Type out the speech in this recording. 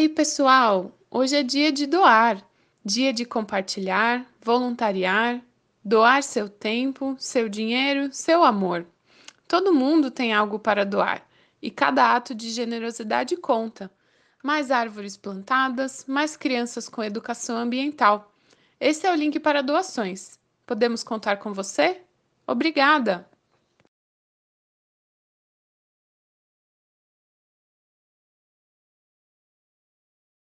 Ei, pessoal, hoje é dia de doar, dia de compartilhar, voluntariar, doar seu tempo, seu dinheiro, seu amor. Todo mundo tem algo para doar e cada ato de generosidade conta. Mais árvores plantadas, mais crianças com educação ambiental. Esse é o link para doações. Podemos contar com você? Obrigada!